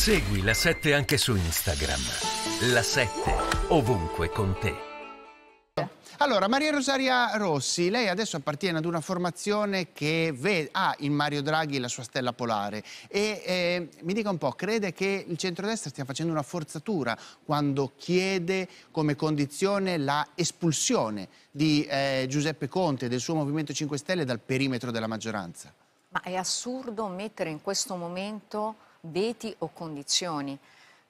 Segui la 7 anche su Instagram. La 7 ovunque con te. Allora, Maria Rosaria Rossi, lei adesso appartiene ad una formazione che vede, ha in Mario Draghi la sua stella polare e eh, mi dica un po', crede che il centrodestra stia facendo una forzatura quando chiede come condizione la espulsione di eh, Giuseppe Conte e del suo Movimento 5 Stelle dal perimetro della maggioranza? Ma è assurdo mettere in questo momento veti o condizioni.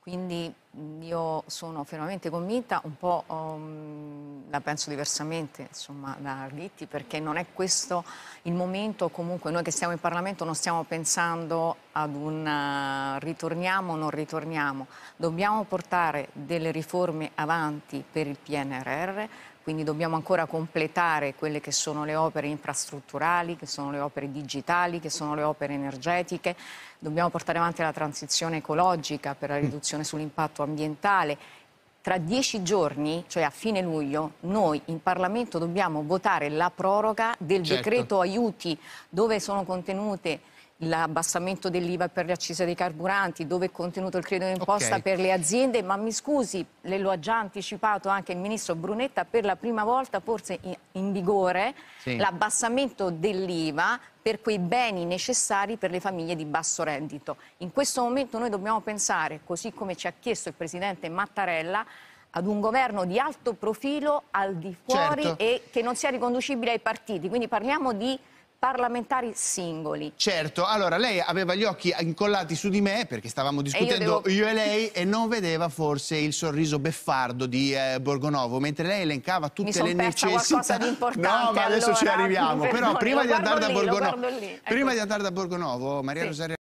Quindi io sono fermamente convinta, un po' um, la penso diversamente insomma, da Arditti perché non è questo il momento, comunque noi che siamo in Parlamento non stiamo pensando ad un uh, ritorniamo o non ritorniamo, dobbiamo portare delle riforme avanti per il PNRR, quindi dobbiamo ancora completare quelle che sono le opere infrastrutturali, che sono le opere digitali, che sono le opere energetiche, dobbiamo portare avanti la transizione ecologica per la mm. riduzione sull'impatto ambientale tra dieci giorni, cioè a fine luglio, noi in Parlamento dobbiamo votare la proroga del certo. decreto aiuti dove sono contenute l'abbassamento dell'IVA per le accise dei carburanti, dove è contenuto il credito d'imposta okay. per le aziende, ma mi scusi, le lo ha già anticipato anche il ministro Brunetta, per la prima volta forse in, in vigore sì. l'abbassamento dell'IVA per quei beni necessari per le famiglie di basso reddito. In questo momento noi dobbiamo pensare, così come ci ha chiesto il presidente Mattarella, ad un governo di alto profilo al di fuori certo. e che non sia riconducibile ai partiti. Quindi parliamo di parlamentari singoli. Certo, allora lei aveva gli occhi incollati su di me perché stavamo discutendo e io, devo... io, e lei e non vedeva forse il sorriso beffardo di eh, Borgonovo, mentre lei elencava tutte le necessità. Di importante, no, ma adesso allora, ci arriviamo. Però prima di, ecco. prima di andare da Borgonovo, Maria Rosaria